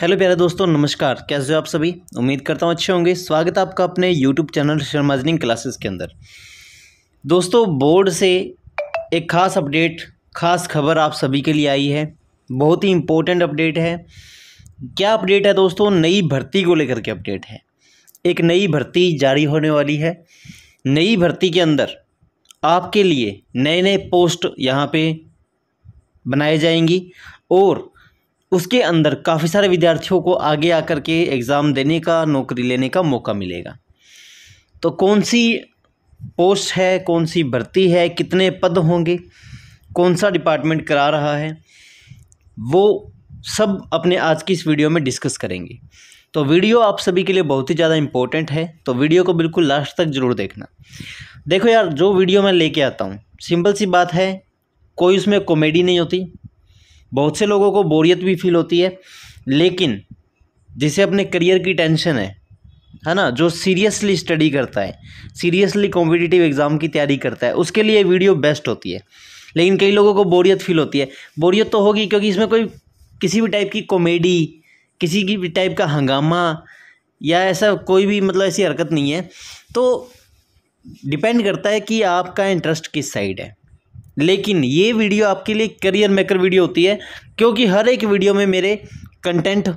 hello प्यारे दोस्तों नमस्कार कैसे हो आप सभी उम्मीद करता हूँ अच्छे होंगे स्वागत है आपका अपने यूट्यूब चैनल शर्माजनिंग क्लासेस के अंदर दोस्तों बोर्ड से एक ख़ास अपडेट ख़ास खबर आप सभी के लिए आई है बहुत ही इम्पोर्टेंट अपडेट है क्या अपडेट है दोस्तों नई भर्ती को लेकर के अपडेट है एक नई भर्ती जारी होने वाली है नई भर्ती के अंदर आपके लिए नए नए पोस्ट यहाँ पर बनाए जाएंगी और उसके अंदर काफ़ी सारे विद्यार्थियों को आगे आकर के एग्ज़ाम देने का नौकरी लेने का मौका मिलेगा तो कौन सी पोस्ट है कौन सी भर्ती है कितने पद होंगे कौन सा डिपार्टमेंट करा रहा है वो सब अपने आज की इस वीडियो में डिस्कस करेंगे तो वीडियो आप सभी के लिए बहुत ही ज़्यादा इम्पोर्टेंट है तो वीडियो को बिल्कुल लास्ट तक ज़रूर देखना देखो यार जो वीडियो मैं लेके आता हूँ सिंपल सी बात है कोई उसमें कॉमेडी नहीं होती बहुत से लोगों को बोरियत भी फील होती है लेकिन जिसे अपने करियर की टेंशन है है ना जो सीरियसली स्टडी करता है सीरियसली कॉम्पिटिटिव एग्ज़ाम की तैयारी करता है उसके लिए वीडियो बेस्ट होती है लेकिन कई लोगों को बोरियत फील होती है बोरियत तो होगी क्योंकि इसमें कोई किसी भी टाइप की कॉमेडी किसी की भी टाइप का हंगामा या ऐसा कोई भी मतलब ऐसी हरकत नहीं है तो डिपेंड करता है कि आपका इंटरेस्ट किस साइड है लेकिन ये वीडियो आपके लिए करियर मेकर वीडियो होती है क्योंकि हर एक वीडियो में मेरे कंटेंट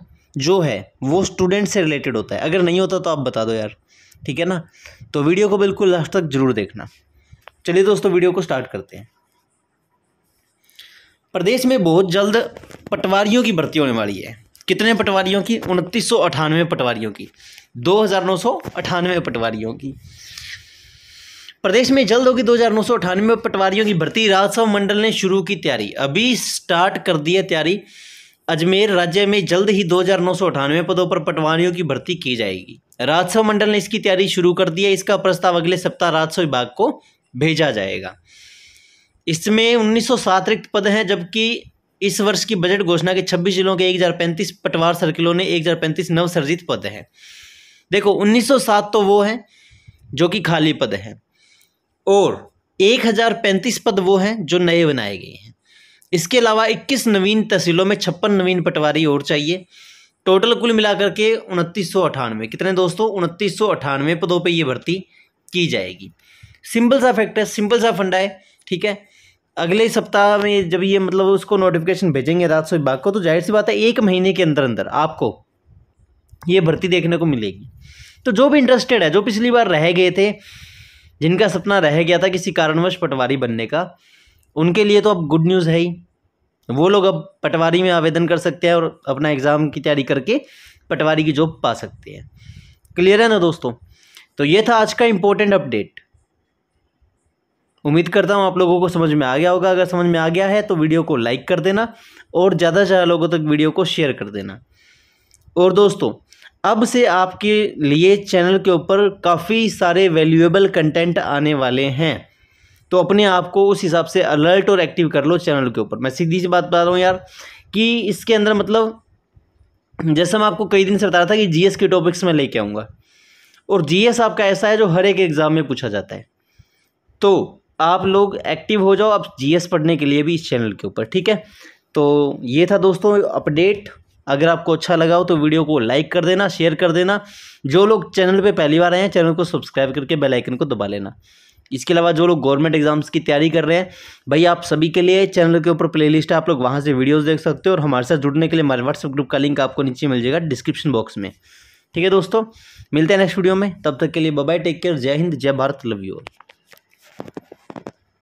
जो है वो स्टूडेंट से रिलेटेड होता है अगर नहीं होता तो आप बता दो यार ठीक है ना तो वीडियो को बिल्कुल लास्ट तक ज़रूर देखना चलिए दोस्तों वीडियो को स्टार्ट करते हैं प्रदेश में बहुत जल्द पटवारियों की भर्ती होने वाली है कितने पटवारियों की उनतीस पटवारियों की दो पटवारियों की प्रदेश में जल्द होगी दो हजार नौ सौ अठानवे पटवारियों की भर्ती राजस्व मंडल ने शुरू की तैयारी अभी स्टार्ट कर दी है तैयारी अजमेर राज्य में जल्द ही दो हजार नौ सौ अठानवे पदों पर पटवारियों की भर्ती की जाएगी राजस्व मंडल ने इसकी तैयारी शुरू कर दी है इसका प्रस्ताव अगले सप्ताह राजस्व विभाग को भेजा जाएगा इसमें उन्नीस सौ सात रिक्त पद हैं जबकि इस वर्ष की बजट घोषणा के छब्बीस जिलों के एक हजार पैंतीस पटवार सर्किलों ने एक हजार पैंतीस नवसर्जित पद हैं देखो उन्नीस सौ सात तो वो हैं जो कि खाली पद हैं और एक हज़ार पैंतीस पद वो हैं जो नए बनाए गए हैं इसके अलावा इक्कीस नवीन तहसीलों में छप्पन नवीन पटवारी और चाहिए टोटल कुल मिलाकर के उनतीस सौ अठानवे कितने दोस्तों उनतीस सौ अठानवे पदों पे ये भर्ती की जाएगी सिंपल सा फैक्ट है सिंपल सा फंडा है ठीक है अगले सप्ताह में जब ये मतलब उसको नोटिफिकेशन भेजेंगे रात सौ बाग को तो जाहिर सी बात है एक महीने के अंदर अंदर आपको ये भर्ती देखने को मिलेगी तो जो भी इंटरेस्टेड है जो पिछली बार रह गए थे जिनका सपना रह गया था किसी कारणवश पटवारी बनने का उनके लिए तो अब गुड न्यूज़ है ही वो लोग अब पटवारी में आवेदन कर सकते हैं और अपना एग्ज़ाम की तैयारी करके पटवारी की जॉब पा सकते हैं क्लियर है ना दोस्तों तो ये था आज का इम्पोर्टेंट अपडेट उम्मीद करता हूँ आप लोगों को समझ में आ गया होगा अगर समझ में आ गया है तो वीडियो को लाइक कर देना और ज़्यादा से ज़्यादा लोगों तक वीडियो को शेयर कर देना और दोस्तों अब से आपके लिए चैनल के ऊपर काफ़ी सारे वैल्यूएबल कंटेंट आने वाले हैं तो अपने आप को उस हिसाब से अलर्ट और एक्टिव कर लो चैनल के ऊपर मैं सीधी सी बात बता रहा हूँ यार कि इसके अंदर मतलब जैसे मैं आपको कई दिन से बता रहा था कि जीएस के टॉपिक्स में लेके आऊँगा और जीएस आपका ऐसा है जो हर एक एग्ज़ाम में पूछा जाता है तो आप लोग एक्टिव हो जाओ आप जी पढ़ने के लिए भी इस चैनल के ऊपर ठीक है तो ये था दोस्तों अपडेट अगर आपको अच्छा लगा हो तो वीडियो को लाइक कर देना शेयर कर देना जो लोग चैनल पे पहली बार आए हैं चैनल को सब्सक्राइब करके बेल आइकन को दबा लेना इसके अलावा जो लोग गवर्नमेंट एग्जाम्स की तैयारी कर रहे हैं भाई आप सभी के लिए चैनल के ऊपर प्लेलिस्ट है आप लोग वहाँ से वीडियोज देख सकते हो और हमारे साथ जुड़ने के लिए हमारे व्हाट्सएप ग्रुप का लिंक आपको नीचे मिल जाएगा डिस्क्रिप्शन बॉक्स में ठीक है दोस्तों मिलते हैं नेक्स्ट वीडियो में तब तक के लिए बाय टेक केयर जय हिंद जय भारत लव यू